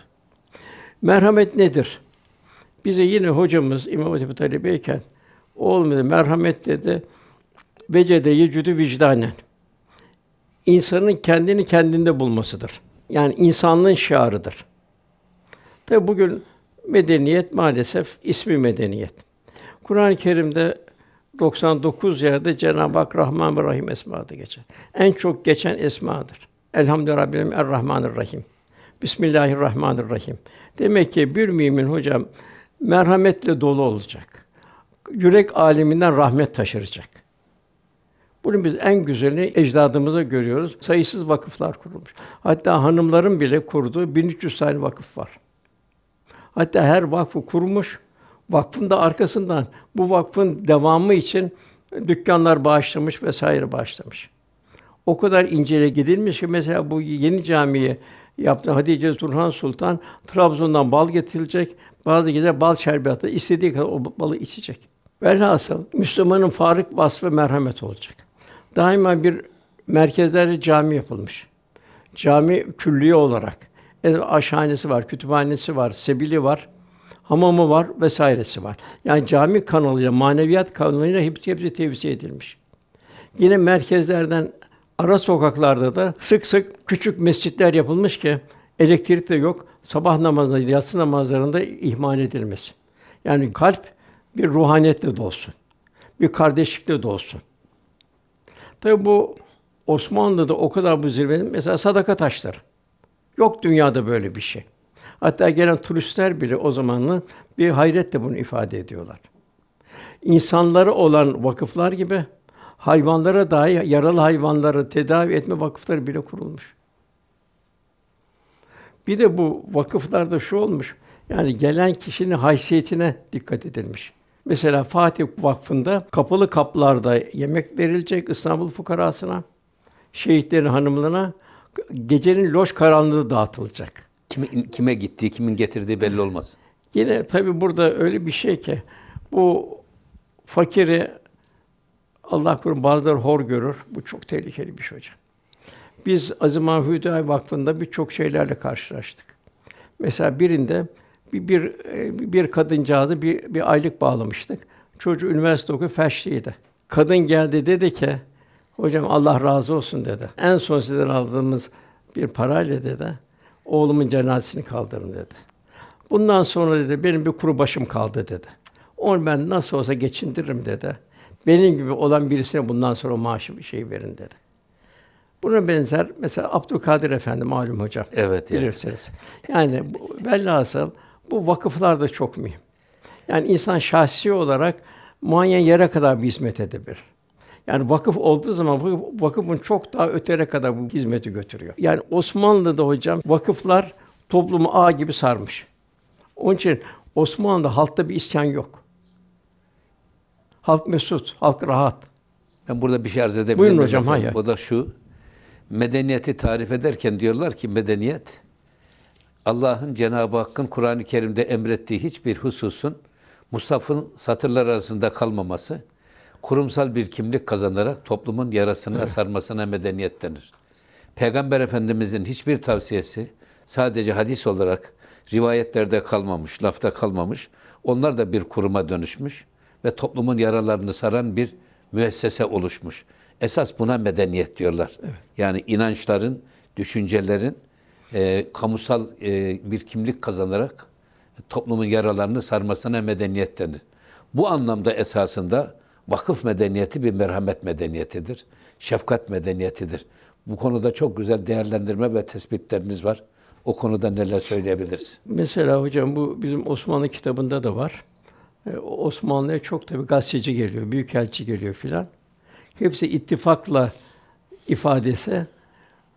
Merhamet nedir? Bize yine hocamız İmam Hatip talebeyken olmadı merhamet dedi. Vecede yecüdü vicdanen. İnsanın kendini kendinde bulmasıdır. Yani insanlığın şiarıdır. Tabi bugün Medeniyet maalesef ismi medeniyet. Kur'an-ı Kerim'de 99 yerde Cenab-ı Hak Rahman ve Rahim esmadı geçer. En çok geçen esmadır. Elhamdülillahi Rabbil Errahmanir Rahim. Bismillahirrahmanirrahim. Demek ki bir mümin hocam merhametle dolu olacak. Yürek aleminden rahmet taşıracak. Bunun biz en güzelini ecdadımıza görüyoruz. Sayısız vakıflar kurulmuş. Hatta hanımların bile kurduğu 1300 tane vakıf var. Hatta her vakfı kurmuş. Vakfın da arkasından bu vakfın devamı için dükkanlar bağışlamış vesaire bağışlamış. O kadar incele gidilmiş ki mesela bu yeni camiyi yaptı Hatice Turhan Sultan Trabzon'dan bal getirilecek. Bazı gece bal şerbeti istediği kadar o balı içecek. Velhasıl Müslümanın farık vasfı merhamet olacak. Daima bir merkezlerde cami yapılmış. Cami külliye olarak yani e, aşhanesi var, kütüphanesi var, sebili var, hamamı var vesairesi var. Yani cami kanalıyla, maneviyat kanalıyla hepsi, hepsi tevzi edilmiş. Yine merkezlerden ara sokaklarda da sık sık küçük mescitler yapılmış ki elektrik de yok. Sabah namazında, yatsı namazlarında ihmal edilmesi. Yani kalp bir ruhaniyetle dolsun. Bir kardeşlikle dolsun. Tabi bu Osmanlı'da o kadar bu zirvenin mesela sadaka taşları. Yok dünyada böyle bir şey. Hatta gelen turistler bile o zamanla bir hayretle bunu ifade ediyorlar. İnsanlara olan vakıflar gibi hayvanlara dahi yaralı hayvanları tedavi etme vakıfları bile kurulmuş. Bir de bu vakıflarda şu olmuş. Yani gelen kişinin haysiyetine dikkat edilmiş. Mesela Fatih Vakfı'nda kapalı kaplarda yemek verilecek İstanbul fukarasına, şehitlerin hanımlarına, gecenin loş karanlığı dağıtılacak. Kime, kime gittiği, kimin getirdiği belli olmaz. Yine tabi burada öyle bir şey ki bu fakiri Allah korusun bazıları hor görür. Bu çok tehlikeli bir şey hocam. Biz Aziman Hüdayi Vakfı'nda birçok şeylerle karşılaştık. Mesela birinde bir, bir, e, bir kadıncağızı bir, bir aylık bağlamıştık. Çocuğu üniversite okuyor, felçliydi. Kadın geldi dedi ki, Hocam Allah razı olsun dedi. En son sizden aldığımız bir parayla dedi. Oğlumun cenazesini kaldırın dedi. Bundan sonra dedi benim bir kuru başım kaldı dedi. Onu ben nasıl olsa geçindiririm dedi. Benim gibi olan birisine bundan sonra maaşı bir şey verin dedi. Buna benzer mesela Abdülkadir Efendi malum hocam. Evet yani. Yani bu, velhasıl bu vakıflar da çok mühim. Yani insan şahsi olarak muayyen yere kadar bir hizmet edebilir. Yani vakıf olduğu zaman vakıf, vakıfın çok daha ötere kadar bu hizmeti götürüyor. Yani Osmanlı'da hocam vakıflar toplumu ağ gibi sarmış. Onun için Osmanlı'da halkta bir isyan yok. Halk mesut, halk rahat. Ben burada bir şey arz edebilirim. Buyurun hocam, efendim. hayır. O da şu, medeniyeti tarif ederken diyorlar ki medeniyet, Allah'ın Cenab-ı Hakk'ın Kur'an-ı Kerim'de emrettiği hiçbir hususun Mustafa'nın satırlar arasında kalmaması, kurumsal bir kimlik kazanarak toplumun yarasını evet. sarmasına medeniyet denir. Peygamber Efendimizin hiçbir tavsiyesi sadece hadis olarak rivayetlerde kalmamış, lafta kalmamış. Onlar da bir kuruma dönüşmüş ve toplumun yaralarını saran bir müessese oluşmuş. Esas buna medeniyet diyorlar. Evet. Yani inançların, düşüncelerin e, kamusal e, bir kimlik kazanarak toplumun yaralarını sarmasına medeniyet denir. Bu anlamda esasında Vakıf medeniyeti bir merhamet medeniyetidir. Şefkat medeniyetidir. Bu konuda çok güzel değerlendirme ve tespitleriniz var. O konuda neler söyleyebiliriz? Mesela hocam bu bizim Osmanlı kitabında da var. E, Osmanlı'ya çok tabi gazeteci geliyor, büyükelçi geliyor filan. Hepsi ittifakla ifadesi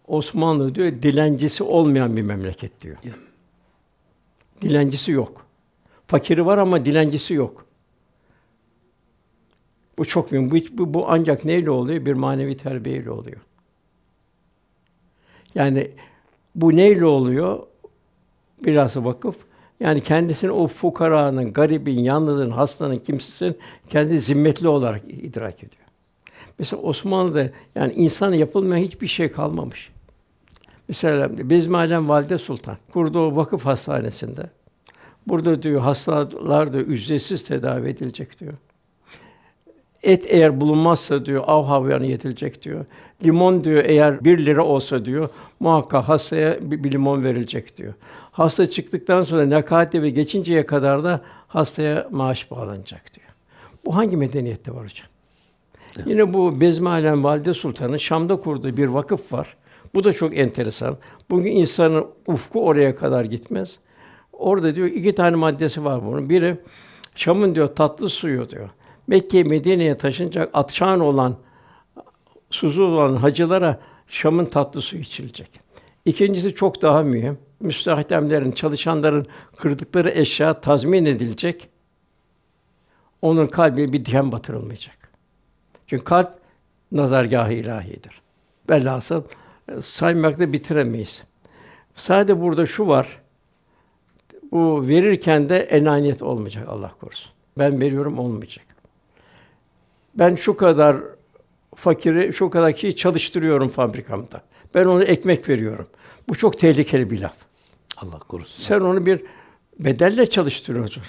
Osmanlı diyor dilencisi olmayan bir memleket diyor. Dilencisi yok. Fakiri var ama dilencisi yok. Bu çok mühim. Bu, bu, bu ancak neyle oluyor? Bir manevi terbiyeyle oluyor. Yani bu neyle oluyor? Bilhassa vakıf. Yani kendisini o fukaranın, garibin, yalnızın, hastanın, kimsesin kendi zimmetli olarak idrak ediyor. Mesela Osmanlı'da yani insan yapılmayan hiçbir şey kalmamış. Mesela bizim ailem Valide Sultan kurdu o vakıf hastanesinde. Burada diyor hastalar da ücretsiz tedavi edilecek diyor. Et eğer bulunmazsa diyor av havyanı yetilecek diyor. Limon diyor eğer bir lira olsa diyor muhakkak hastaya bir, bir limon verilecek diyor. Hasta çıktıktan sonra nekaat ve geçinceye kadar da hastaya maaş bağlanacak diyor. Bu hangi medeniyette var hocam? Evet. Yine bu Bezmi Valide Sultan'ın Şam'da kurduğu bir vakıf var. Bu da çok enteresan. Bugün insanın ufku oraya kadar gitmez. Orada diyor iki tane maddesi var bunun. Biri Şam'ın diyor tatlı suyu diyor. Mekke Medine'ye taşınacak atşan olan suzu olan hacılara Şam'ın tatlı suyu içilecek. İkincisi çok daha mühim. Müstahdemlerin, çalışanların kırdıkları eşya tazmin edilecek. Onun kalbine bir dihem batırılmayacak. Çünkü kalp nazargâhı ilahidir. Velhasıl e, saymakla bitiremeyiz. Sadece burada şu var. Bu verirken de enaniyet olmayacak Allah korusun. Ben veriyorum olmayacak ben şu kadar fakiri şu kadar ki çalıştırıyorum fabrikamda. Ben ona ekmek veriyorum. Bu çok tehlikeli bir laf. Allah korusun. Sen onu bir bedelle çalıştırıyorsun.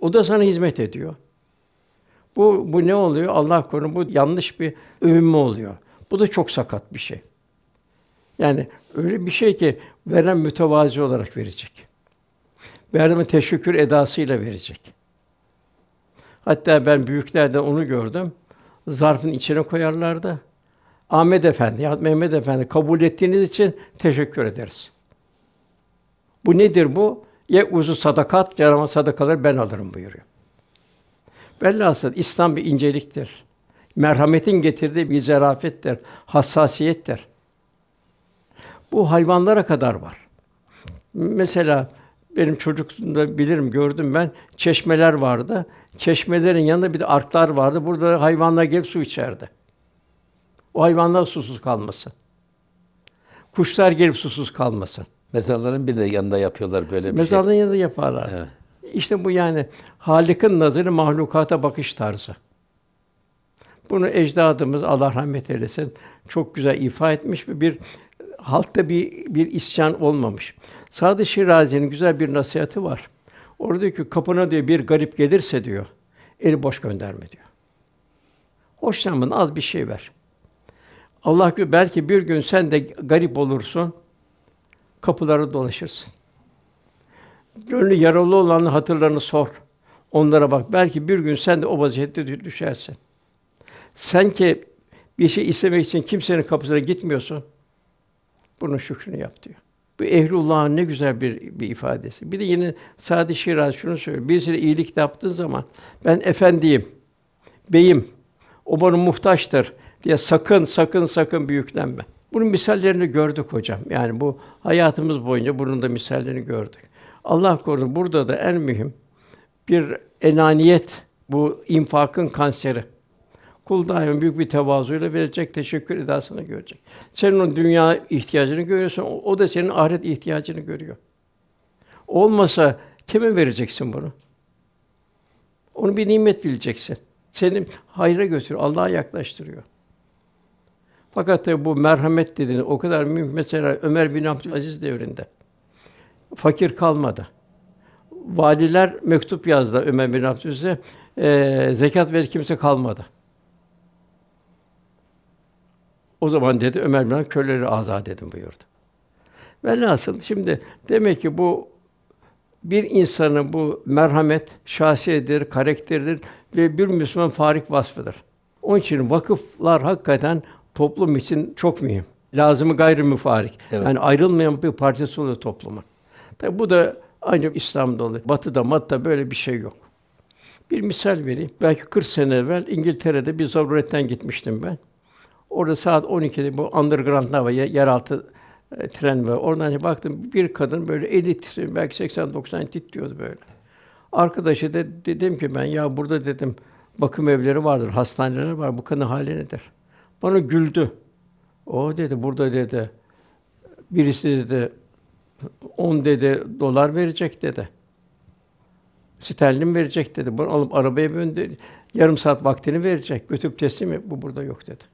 O da sana hizmet ediyor. Bu bu ne oluyor? Allah korusun bu yanlış bir övünme oluyor. Bu da çok sakat bir şey. Yani öyle bir şey ki veren mütevazi olarak verecek. Verdiğime teşekkür edasıyla verecek. Hatta ben büyüklerden onu gördüm zarfın içine koyarlardı. Ahmet Efendi ya Mehmet Efendi kabul ettiğiniz için teşekkür ederiz. Bu nedir bu? Ye uzu sadakat, canıma sadakaları ben alırım buyuruyor. Velhasıl İslam bir inceliktir. Merhametin getirdiği bir zarafettir, hassasiyettir. Bu hayvanlara kadar var. Mesela benim çocukluğumda bilirim, gördüm ben. Çeşmeler vardı. Çeşmelerin yanında bir de arklar vardı. Burada hayvanlar gelip su içerdi. O hayvanlar susuz kalmasın. Kuşlar gelip susuz kalmasın. Mezarların bir de yanında yapıyorlar böyle bir şey. Mezarların şey. yanında yaparlar. Evet. İşte bu yani Halik'in nazarı mahlukata bakış tarzı. Bunu ecdadımız Allah rahmet eylesin çok güzel ifa etmiş ve bir halkta bir bir isyan olmamış. Sadı Şirazi'nin güzel bir nasihati var. Orada diyor ki kapına diyor bir garip gelirse diyor eli boş gönderme diyor. Hoşlanmadın az bir şey ver. Allah diyor belki bir gün sen de garip olursun. Kapıları dolaşırsın. Gönlü yaralı olanın hatırlarını sor. Onlara bak. Belki bir gün sen de o vaziyette düşersin. Sen ki bir şey istemek için kimsenin kapısına gitmiyorsun. Bunun şükrünü yap diyor. Bu ehlullah'ın ne güzel bir, bir ifadesi. Bir de yine Sadi Şiraz şunu söylüyor. Birisiyle iyilik yaptığı zaman ben efendiyim, beyim, o bana muhtaçtır diye sakın sakın sakın büyüklenme. Bunun misallerini gördük hocam. Yani bu hayatımız boyunca bunun da misallerini gördük. Allah korusun burada da en mühim bir enaniyet bu infakın kanseri. Kul daima büyük bir tevazuyla verecek, teşekkür edasını görecek. Senin onun dünya ihtiyacını görüyorsun, o da senin ahiret ihtiyacını görüyor. Olmasa kime vereceksin bunu? Onu bir nimet bileceksin. Seni hayra götürüyor, Allah'a yaklaştırıyor. Fakat tabi bu merhamet dediğiniz o kadar mühim. Mesela Ömer bin Abdülaziz devrinde fakir kalmadı. Valiler mektup yazdı Ömer bin Abdülaziz'e. E, zekat ver kimse kalmadı. O zaman dedi Ömer bin köleleri azad edin buyurdu. Velhasıl şimdi demek ki bu bir insanın bu merhamet şahsiyetidir, karakterdir ve bir Müslüman farik vasfıdır. Onun için vakıflar hakikaten toplum için çok mühim. Lazımı gayrı müfarik. Evet. Yani ayrılmayan bir parçası oluyor toplumun. Tabi bu da ancak İslam'da oluyor. Batı'da, matta böyle bir şey yok. Bir misal vereyim. Belki 40 sene evvel İngiltere'de bir zaruretten gitmiştim ben. Orada saat 12'de bu underground nava yeraltı e, tren var. Oradan şey baktım bir kadın böyle 50 tren, belki 80-90 tit böyle. Arkadaşı da dedim ki ben ya burada dedim bakım evleri vardır, hastaneler var. Bu kadın hali nedir? Bana güldü. O dedi burada dedi birisi dedi 10 dedi dolar verecek dedi. Sterlin verecek dedi. Bunu alıp arabaya bindi. Yarım saat vaktini verecek. Götüp teslim et. Bu burada yok dedi.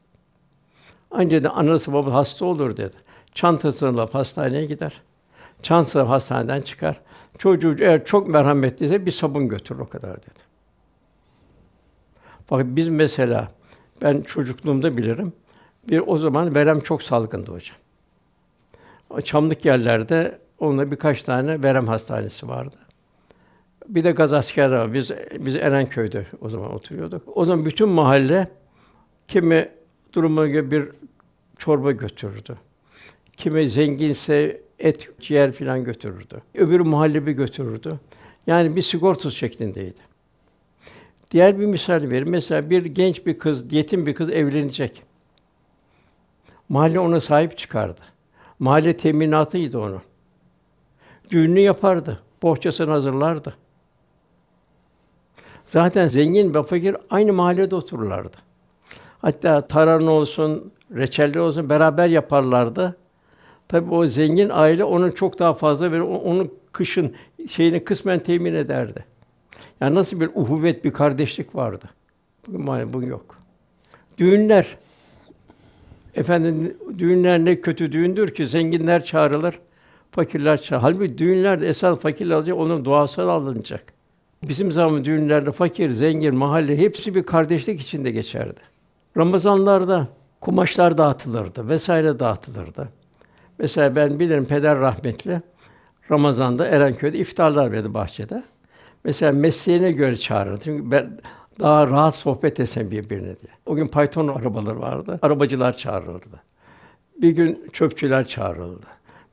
Anca da anası babası hasta olur dedi. Çantasını alıp hastaneye gider. Çantasını hastaneden çıkar. Çocuğu eğer çok merhametliyse bir sabun götürür o kadar dedi. Bak biz mesela ben çocukluğumda bilirim. Bir o zaman verem çok salgındı hocam. Çamlık yerlerde onunla birkaç tane verem hastanesi vardı. Bir de gaz askeri var. Biz biz Erenköy'de o zaman oturuyorduk. O zaman bütün mahalle kimi duruma göre bir çorba götürürdü. Kime zenginse et, ciğer filan götürürdü. Öbürü muhallebi götürürdü. Yani bir sigortası şeklindeydi. Diğer bir misal vereyim. Mesela bir genç bir kız, yetim bir kız evlenecek. Mahalle ona sahip çıkardı. Mahalle teminatıydı onu. Düğününü yapardı, bohçasını hazırlardı. Zaten zengin ve fakir aynı mahallede otururlardı. Hatta taran olsun, reçelli olsun beraber yaparlardı. Tabii o zengin aile onun çok daha fazla ve onun kışın şeyini kısmen temin ederdi. Yani nasıl bir uhuvvet, bir kardeşlik vardı. Bugün maalesef bugün yok. Düğünler. Efendim düğünler ne kötü düğündür ki zenginler çağrılır, fakirler çağrılır. Halbuki düğünlerde esas fakir alacak, onun duası alınacak. Bizim zaman düğünlerde fakir, zengin, mahalle hepsi bir kardeşlik içinde geçerdi. Ramazanlarda kumaşlar dağıtılırdı vesaire dağıtılırdı. Mesela ben bilirim peder rahmetli Ramazan'da Erenköy'de iftarlar verdi bahçede. Mesela mesleğine göre çağırırdı. Çünkü ben daha rahat sohbet etsem birbirine diye. O gün payton arabaları vardı. Arabacılar çağırırdı. Bir gün çöpçüler çağırıldı.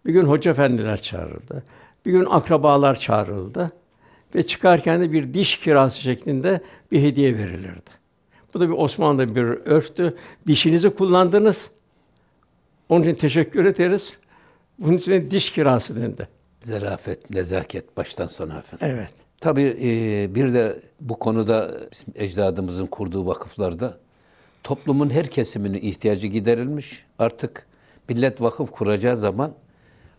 Bir gün hoca efendiler çağırıldı. Bir gün akrabalar çağırıldı ve çıkarken de bir diş kirası şeklinde bir hediye verilirdi. Bu da bir Osmanlı bir örftü. Dişinizi kullandınız. Onun için teşekkür ederiz. Bunun için diş kirası dendi. Zerafet, nezaket baştan sona efendim. Evet. Tabii e, bir de bu konuda bizim ecdadımızın kurduğu vakıflarda toplumun her kesiminin ihtiyacı giderilmiş. Artık millet vakıf kuracağı zaman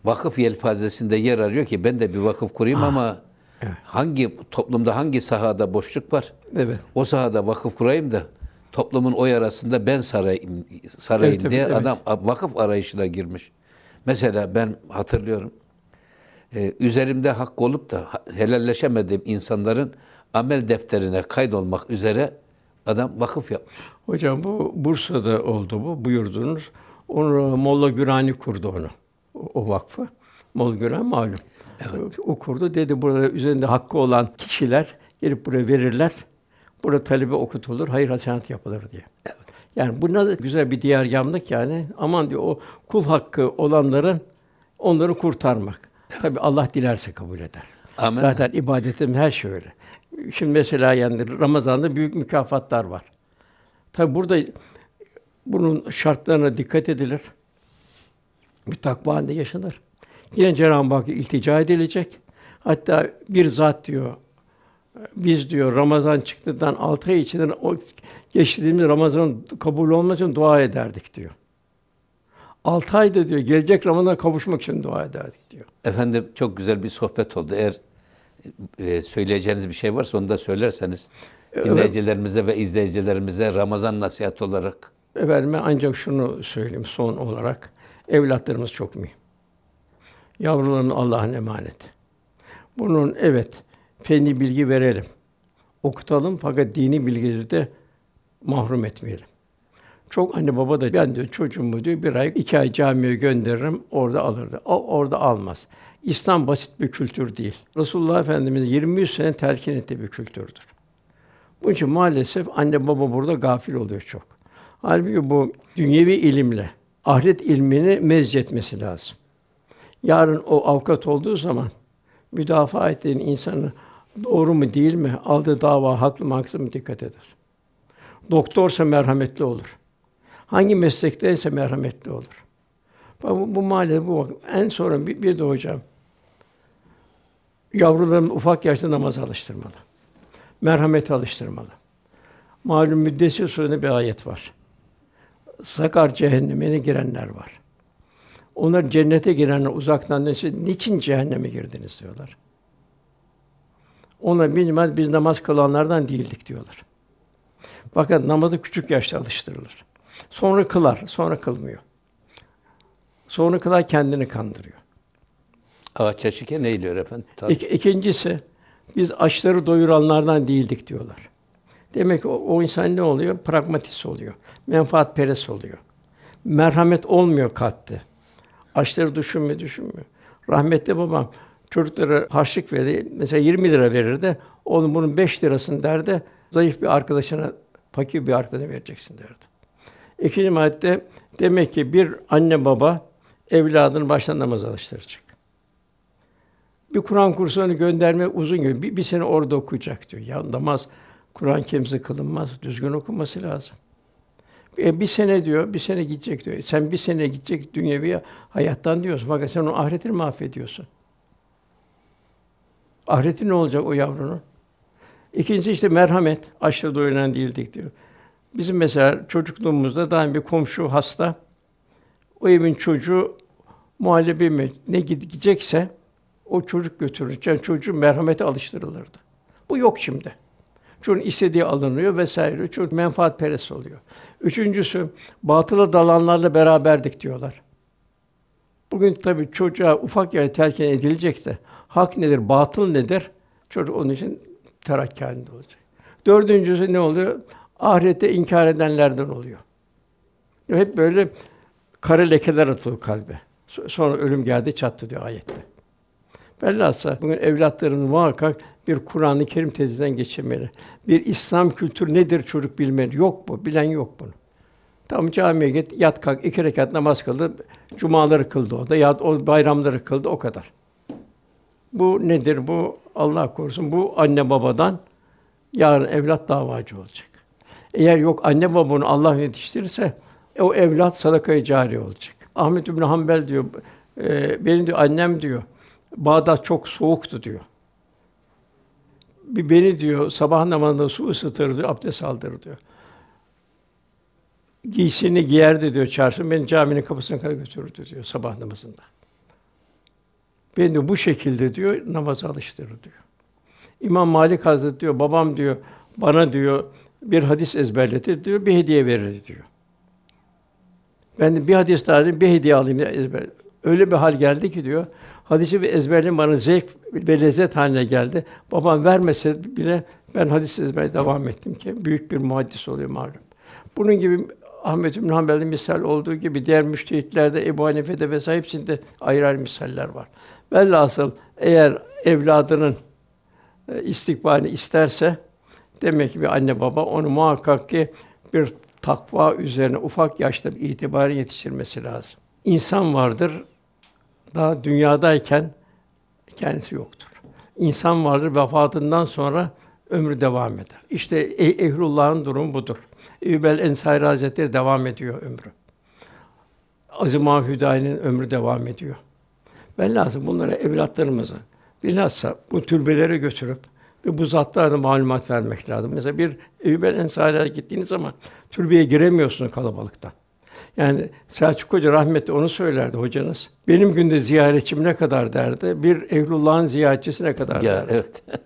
vakıf yelpazesinde yer arıyor ki ben de bir vakıf kurayım ha. Ah. ama Evet. Hangi toplumda hangi sahada boşluk var? Evet. O sahada vakıf kurayım da toplumun o yarasında ben sarayım, sarayım evet, diye evet, adam vakıf arayışına girmiş. Mesela ben hatırlıyorum. E, üzerimde hakkı olup da helalleşemediğim insanların amel defterine kaydolmak üzere adam vakıf yapmış. Hocam bu Bursa'da oldu bu buyurdunuz. Onu Molla Gürani kurdu onu. O, o vakfı. Molla Gürani malum evet. okurdu. Dedi burada üzerinde hakkı olan kişiler gelip buraya verirler. Burada talebe okutulur, hayır hasenat yapılır diye. Evet. Yani bu ne güzel bir diğer yamlık yani. Aman diyor o kul hakkı olanların onları kurtarmak. Tabi Allah dilerse kabul eder. Amen. Zaten ibadetim her şey öyle. Şimdi mesela yani Ramazan'da büyük mükafatlar var. Tabi burada bunun şartlarına dikkat edilir. Bir takva halinde yaşanır. Yine Cenab-ı Hakk'a iltica edilecek. Hatta bir zat diyor, biz diyor Ramazan çıktıktan altı ay içinde o geçtiğimiz Ramazan'ın kabul olması için dua ederdik diyor. Altı ayda diyor gelecek Ramazan'a kavuşmak için dua ederdik diyor. Efendim çok güzel bir sohbet oldu. Eğer e, söyleyeceğiniz bir şey varsa onu da söylerseniz dinleyicilerimize ve izleyicilerimize Ramazan nasihat olarak. Efendim ancak şunu söyleyeyim son olarak. Evlatlarımız çok mühim. Yavrularını Allah'ın emaneti. Bunun evet feni bilgi verelim. Okutalım fakat dini bilgileri de mahrum etmeyelim. Çok anne baba da ben diyor çocuğumu diyor bir ay iki ay camiye gönderirim orada alırdı. O orada almaz. İslam basit bir kültür değil. Resulullah Efendimiz 20 sene telkin ettiği bir kültürdür. Bunun için maalesef anne baba burada gafil oluyor çok. Halbuki bu dünyevi ilimle ahiret ilmini mezc etmesi lazım. Yarın o avukat olduğu zaman müdafaa ettiğin insanı doğru mu değil mi, aldığı dava haklı mı haksız mı dikkat eder. Doktorsa merhametli olur. Hangi meslekteyse merhametli olur. Bu, bu maalesef bu bak. En sonra bir, bir de hocam yavrularımı ufak yaşta namaz alıştırmalı. Merhamet alıştırmalı. Malum Müddessir Suresi'nde bir ayet var. Sakar cehennemine girenler var. Onlar cennete girenler uzaktan dese niçin cehenneme girdiniz diyorlar. Ona bilmez biz namaz kılanlardan değildik diyorlar. Fakat namazı küçük yaşta alıştırılır. Sonra kılar, sonra kılmıyor. Sonra kılar kendini kandırıyor. Ağaç ne eğiliyor efendim. Tabii. İk- ikincisi, biz açları doyuranlardan değildik diyorlar. Demek ki o, o insan ne oluyor? Pragmatist oluyor. Menfaat peres oluyor. Merhamet olmuyor katte. Haçları düşünmüyor, düşünmüyor. Rahmetli babam çocuklara harçlık verdi. Mesela 20 lira verirdi. Onun bunun 5 lirasını derdi. Zayıf bir arkadaşına, fakir bir arkadaşına vereceksin derdi. İkinci madde demek ki bir anne baba evladını baştan namaz alıştıracak. Bir Kur'an kursuna gönderme uzun gün. Bir, bir sene orada okuyacak diyor. Ya namaz Kur'an kimse kılınmaz. Düzgün okunması lazım. E, bir sene diyor, bir sene gidecek diyor. Sen bir sene gidecek dünyevi hayattan diyorsun. Fakat sen onun ahiretini mahvediyorsun. Ahireti ne olacak o yavrunun? İkincisi işte merhamet, aşırı doyulan değildik diyor. Bizim mesela çocukluğumuzda daim bir komşu hasta, o evin çocuğu muhallebi mi ne gidecekse o çocuk götürür. Yani çocuğu merhamete alıştırılırdı. Bu yok şimdi. Çocuğun istediği alınıyor vesaire. Çocuk menfaat perest oluyor. Üçüncüsü, batıla dalanlarla beraberdik diyorlar. Bugün tabii çocuğa ufak yaş telkin edilecek de hak nedir, batıl nedir? Çocuk onun için terakki halinde olacak. Dördüncüsü ne oluyor? Ahirette inkar edenlerden oluyor. Yani Hep böyle kara lekeler atıyor kalbe. Sonra ölüm geldi çattı diyor ayette. Velhâsıl bugün evlatlarımız muhakkak bir Kur'an-ı Kerim tezinden geçirmeli. Bir İslam kültürü nedir çocuk bilmeli. Yok bu, bilen yok bunu. Tam camiye git, yat kalk, iki rekat namaz kıldı, cumaları kıldı o da, ya o bayramları kıldı, o kadar. Bu nedir? Bu Allah korusun, bu anne babadan yarın evlat davacı olacak. Eğer yok anne baba Allah yetiştirirse, o evlat sadakayı cari olacak. Ahmet İbn Hanbel diyor, e, benim diyor annem diyor, Bağdat çok soğuktu diyor. Bir beni diyor sabah namazında su ısıtır diyor, abdest aldır diyor. Giysini giyerdi diyor çarşı, beni caminin kapısına kadar götürürdü diyor sabah namazında. Beni de bu şekilde diyor namaza alıştırır diyor. İmam Malik Hazretleri diyor babam diyor bana diyor bir hadis ezberletir diyor bir hediye verir diyor. Ben de bir hadis daha dedim, bir hediye alayım ezber. Öyle bir hal geldi ki diyor Hadisi bir ezberledim bana zevk ve lezzet haline geldi. Babam vermese bile ben hadis ezberi devam ettim ki büyük bir muhaddis oluyor malum. Bunun gibi Ahmet bin Hanbel'de misal olduğu gibi diğer müştehitlerde, Ebu Hanife'de vesaire hepsinde ayrı ayrı misaller var. Velhasıl eğer evladının e, istikbalini isterse demek ki bir anne baba onu muhakkak ki bir takva üzerine ufak yaşta itibarı yetiştirmesi lazım. İnsan vardır, daha dünyadayken kendisi yoktur. İnsan vardır vefatından sonra ömrü devam eder. İşte eh ehlullah'ın durumu budur. Eyyubel Ensari Hazretleri devam ediyor ömrü. Azim-i ömrü devam ediyor. Ben lazım bunlara evlatlarımızı bilhassa bu türbelere götürüp ve bu zatlara da malumat vermek lazım. Mesela bir Eyyubel Ensari'ye gittiğiniz zaman türbeye giremiyorsunuz kalabalıktan. Yani Selçuk Hoca rahmetli onu söylerdi hocanız. Benim günde ziyaretçim ne kadar derdi, bir Ehlullah'ın ziyaretçisi ne kadar ya, derdi. Evet.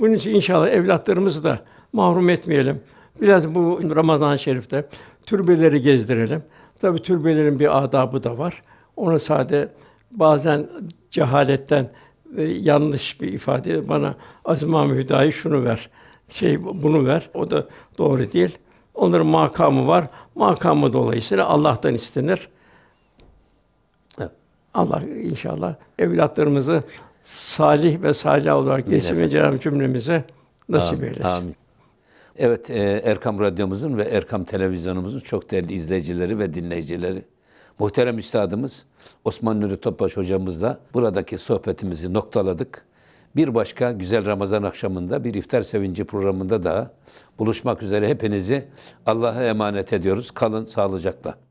Bunun için inşallah evlatlarımızı da mahrum etmeyelim. Biraz bu Ramazan-ı Şerif'te türbeleri gezdirelim. Tabii türbelerin bir adabı da var. Ona sade bazen cehaletten e, yanlış bir ifade bana Azmam Hüdayi şunu ver, şey bunu ver. O da doğru değil. Onların makamı var. Makamı dolayısıyla Allah'tan istenir. Allah inşallah evlatlarımızı salih ve salih olarak yesin ve Cenab-ı cümlemize nasip amin, eylesin. Amin. Evet, e, Erkam Radyomuzun ve Erkam Televizyonumuzun çok değerli izleyicileri ve dinleyicileri. Muhterem Üstadımız Osman Nuri Topbaş hocamızla buradaki sohbetimizi noktaladık. Bir başka güzel Ramazan akşamında bir iftar sevinci programında da buluşmak üzere hepinizi Allah'a emanet ediyoruz. Kalın sağlıcakla.